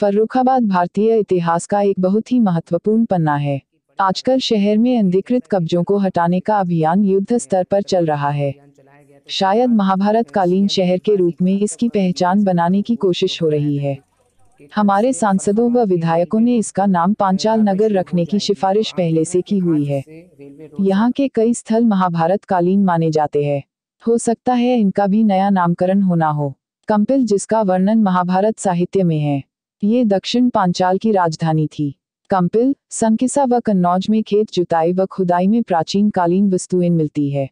फर्रुखाबाद भारतीय इतिहास का एक बहुत ही महत्वपूर्ण पन्ना है आजकल शहर में अंधिकृत कब्जों को हटाने का अभियान युद्ध स्तर पर चल रहा है शायद महाभारत कालीन शहर के रूप में इसकी पहचान बनाने की कोशिश हो रही है हमारे सांसदों व विधायकों ने इसका नाम पांचाल नगर रखने की सिफारिश पहले से की हुई है यहाँ के कई स्थल महाभारत कालीन माने जाते हैं हो सकता है इनका भी नया नामकरण होना हो कंपिल जिसका वर्णन महाभारत साहित्य में है ये दक्षिण पांचाल की राजधानी थी कंपिल संकिसा व कन्नौज में खेत जुताई व खुदाई में प्राचीन कालीन वस्तुएं मिलती है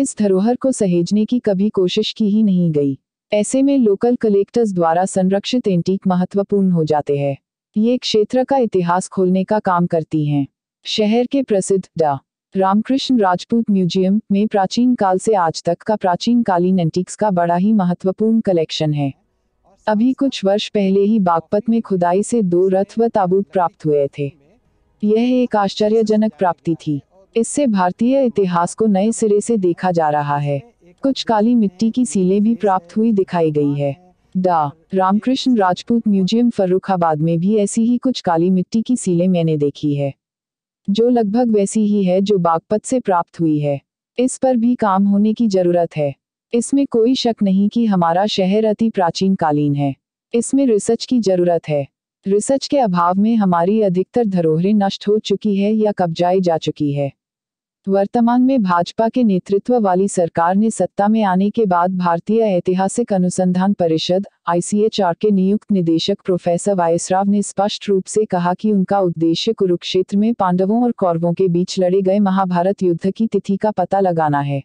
इस धरोहर को सहेजने की कभी कोशिश की ही नहीं गई ऐसे में लोकल कलेक्टर्स द्वारा संरक्षित एंटीक महत्वपूर्ण हो जाते हैं ये क्षेत्र का इतिहास खोलने का काम करती हैं शहर के प्रसिद्ध डा रामकृष्ण राजपूत म्यूजियम में प्राचीन काल से आज तक का प्राचीन कालीन एंटीक्स का बड़ा ही महत्वपूर्ण कलेक्शन है अभी कुछ वर्ष पहले ही बागपत में खुदाई से दो रथ व ताबूत प्राप्त हुए थे यह एक आश्चर्यजनक प्राप्ति थी इससे भारतीय इतिहास को नए सिरे से देखा जा रहा है कुछ काली मिट्टी की सीले भी प्राप्त हुई दिखाई गई है डा रामकृष्ण राजपूत म्यूजियम फर्रुखाबाद में भी ऐसी ही कुछ काली मिट्टी की सीलें मैंने देखी है जो लगभग वैसी ही है जो बागपत से प्राप्त हुई है इस पर भी काम होने की जरूरत है इसमें कोई शक नहीं कि हमारा शहर अति प्राचीन कालीन है इसमें रिसर्च की जरूरत है रिसर्च के अभाव में हमारी अधिकतर धरोहरें नष्ट हो चुकी है या कब्जाई जा चुकी है वर्तमान में भाजपा के नेतृत्व वाली सरकार ने सत्ता में आने के बाद भारतीय ऐतिहासिक अनुसंधान परिषद आईसीएचआर के नियुक्त निदेशक प्रोफेसर वायसराव ने स्पष्ट रूप से कहा कि उनका उद्देश्य कुरुक्षेत्र में पांडवों और कौरवों के बीच लड़े गए महाभारत युद्ध की तिथि का पता लगाना है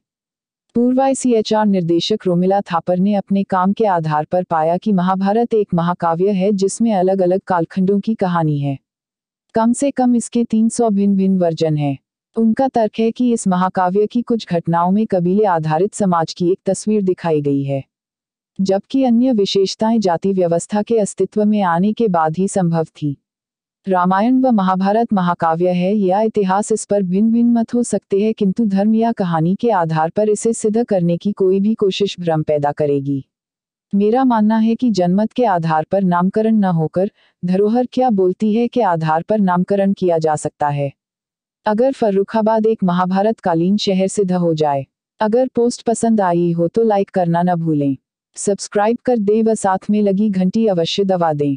पूर्व आईसीएचआर निर्देशक रोमिला थापर ने अपने काम के आधार पर पाया कि महाभारत एक महाकाव्य है जिसमें अलग अलग कालखंडों की कहानी है कम से कम इसके 300 भिन्न भिन्न वर्जन हैं। उनका तर्क है कि इस महाकाव्य की कुछ घटनाओं में कबीले आधारित समाज की एक तस्वीर दिखाई गई है जबकि अन्य विशेषताएं जाति व्यवस्था के अस्तित्व में आने के बाद ही संभव थी रामायण व महाभारत महाकाव्य है या इतिहास इस पर भिन्न भिन्न मत हो सकते हैं किंतु धर्म या कहानी के आधार पर इसे सिद्ध करने की कोई भी कोशिश भ्रम पैदा करेगी मेरा मानना है कि जनमत के आधार पर नामकरण न होकर धरोहर क्या बोलती है के आधार पर नामकरण किया जा सकता है अगर फर्रुखाबाद एक महाभारत कालीन शहर सिद्ध हो जाए अगर पोस्ट पसंद आई हो तो लाइक करना न भूलें सब्सक्राइब कर दें व साथ में लगी घंटी अवश्य दबा दें